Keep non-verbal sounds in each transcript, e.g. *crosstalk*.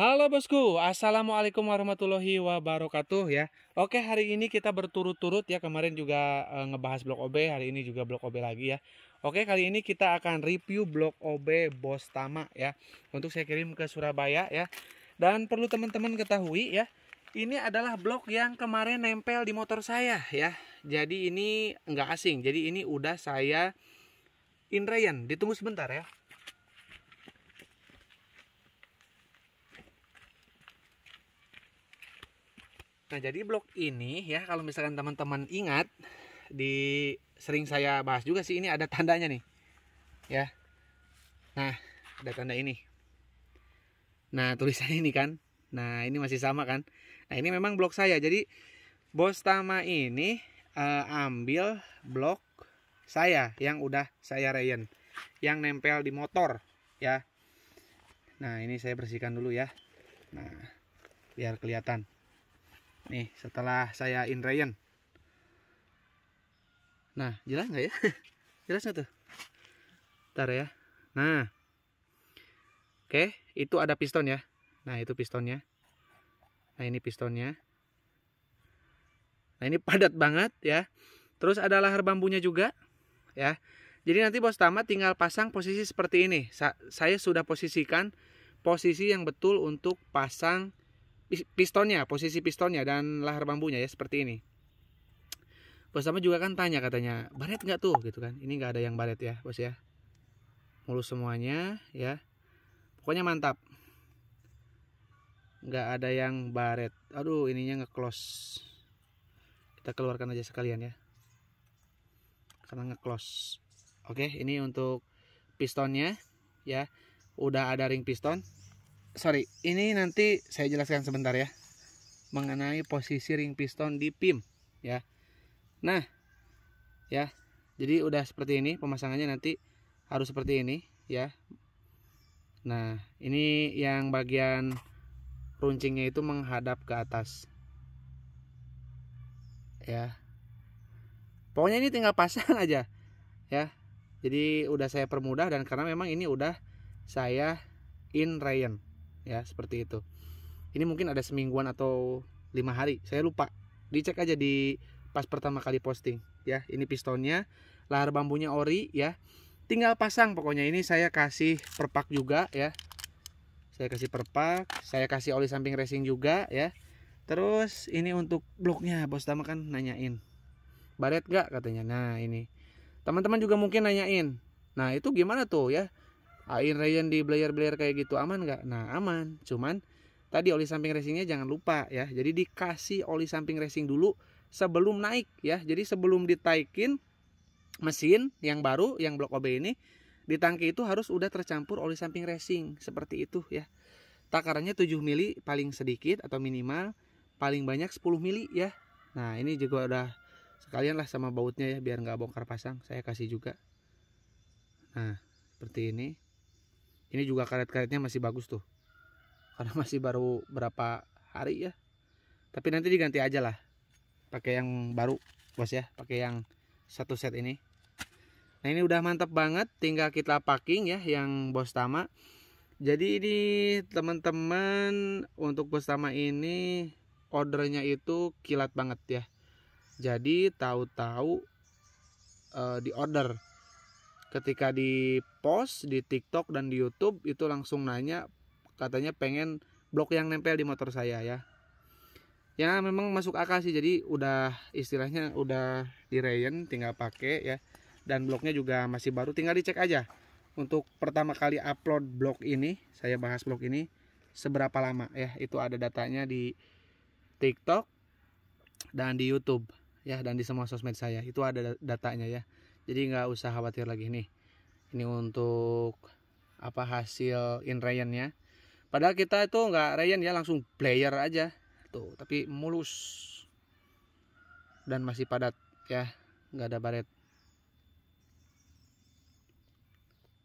Halo bosku, assalamualaikum warahmatullahi wabarakatuh ya. Oke hari ini kita berturut-turut ya kemarin juga e, ngebahas blok OB, hari ini juga blok OB lagi ya. Oke kali ini kita akan review blok OB Tama ya, untuk saya kirim ke Surabaya ya. Dan perlu teman-teman ketahui ya, ini adalah blok yang kemarin nempel di motor saya ya. Jadi ini nggak asing, jadi ini udah saya inrayan, ditunggu sebentar ya. Nah, jadi blok ini ya kalau misalkan teman-teman ingat di sering saya bahas juga sih ini ada tandanya nih. Ya. Nah, ada tanda ini. Nah, tulisan ini kan. Nah, ini masih sama kan. Nah, ini memang blok saya. Jadi Bos Tama ini uh, ambil blok saya yang udah saya rayon yang nempel di motor ya. Nah, ini saya bersihkan dulu ya. Nah, biar kelihatan nih setelah saya in rayon nah jelas nggak ya *laughs* jelas nggak tuh ntar ya nah oke itu ada piston ya nah itu pistonnya nah ini pistonnya nah ini padat banget ya terus ada lahar bambunya juga ya jadi nanti bos Tama tinggal pasang posisi seperti ini Sa saya sudah posisikan posisi yang betul untuk pasang pistonnya, posisi pistonnya dan lahar bambunya ya seperti ini. Bos sama juga kan tanya katanya, baret nggak tuh gitu kan? Ini nggak ada yang baret ya, bos ya. Mulus semuanya ya. Pokoknya mantap. Nggak ada yang baret. Aduh, ininya nge-close. Kita keluarkan aja sekalian ya. Karena nge-close. Oke, ini untuk pistonnya ya. Udah ada ring piston sorry ini nanti saya jelaskan sebentar ya mengenai posisi ring piston di pim ya nah ya jadi udah seperti ini pemasangannya nanti harus seperti ini ya nah ini yang bagian runcingnya itu menghadap ke atas ya pokoknya ini tinggal pasang *laughs* aja ya jadi udah saya permudah dan karena memang ini udah saya in Ryan ya seperti itu ini mungkin ada semingguan atau lima hari saya lupa dicek aja di pas pertama kali posting ya ini pistonnya lahar bambunya ori ya tinggal pasang pokoknya ini saya kasih perpak juga ya saya kasih perpak saya kasih oli samping racing juga ya terus ini untuk bloknya bos tama kan nanyain baret gak katanya nah ini teman-teman juga mungkin nanyain nah itu gimana tuh ya Ain Ryan di player kayak gitu aman nggak? Nah aman, cuman tadi oli samping racingnya jangan lupa ya. Jadi dikasih oli samping racing dulu sebelum naik ya. Jadi sebelum ditaikin mesin yang baru yang blok OB ini di tangki itu harus udah tercampur oli samping racing seperti itu ya. Takarannya 7 mili paling sedikit atau minimal paling banyak 10 mili ya. Nah ini juga udah sekalian lah sama bautnya ya biar nggak bongkar pasang saya kasih juga. Nah seperti ini ini juga karet-karetnya masih bagus tuh karena *laughs* masih baru berapa hari ya tapi nanti diganti aja lah pakai yang baru bos ya pakai yang satu set ini nah ini udah mantap banget tinggal kita packing ya yang bos tama jadi ini teman-teman untuk bos tama ini ordernya itu kilat banget ya jadi tahu-tahu uh, di order ketika di post di TikTok dan di YouTube itu langsung nanya katanya pengen blok yang nempel di motor saya ya ya memang masuk akal sih jadi udah istilahnya udah di dirayen tinggal pakai ya dan bloknya juga masih baru tinggal dicek aja untuk pertama kali upload blok ini saya bahas blok ini seberapa lama ya itu ada datanya di TikTok dan di YouTube ya dan di semua sosmed saya itu ada datanya ya jadi nggak usah khawatir lagi nih ini untuk apa hasil in ya. padahal kita itu nggak Ryan ya langsung player aja tuh tapi mulus dan masih padat ya nggak ada baret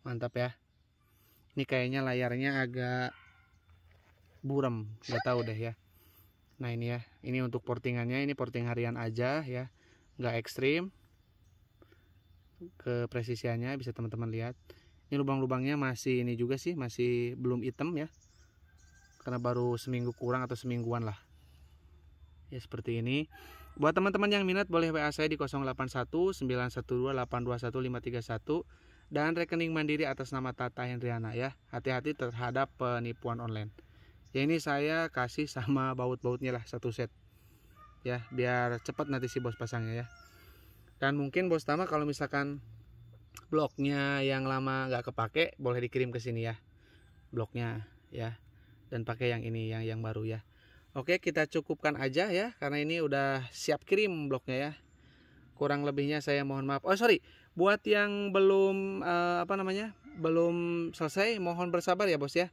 mantap ya ini kayaknya layarnya agak buram nggak tahu deh ya nah ini ya ini untuk portingannya ini porting harian aja ya nggak ekstrim ke presisiannya bisa teman-teman lihat ini lubang-lubangnya masih ini juga sih masih belum hitam ya karena baru seminggu kurang atau semingguan lah ya seperti ini buat teman-teman yang minat boleh WA saya di 081 081912821531 dan rekening mandiri atas nama Tata Hendriana ya hati-hati terhadap penipuan online ya ini saya kasih sama baut-bautnya lah satu set ya biar cepat nanti si bos pasangnya ya dan mungkin bos Tama kalau misalkan bloknya yang lama nggak kepake boleh dikirim ke sini ya bloknya ya dan pakai yang ini yang yang baru ya oke kita cukupkan aja ya karena ini udah siap kirim bloknya ya kurang lebihnya saya mohon maaf oh sorry buat yang belum uh, apa namanya belum selesai mohon bersabar ya bos ya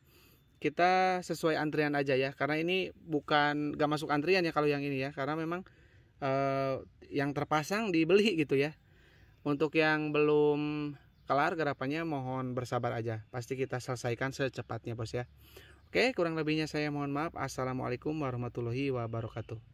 kita sesuai antrian aja ya karena ini bukan gak masuk antrian ya kalau yang ini ya karena memang Eh, yang terpasang dibeli gitu ya untuk yang belum kelar garapannya mohon bersabar aja pasti kita selesaikan secepatnya bos ya oke kurang lebihnya saya mohon maaf assalamualaikum warahmatullahi wabarakatuh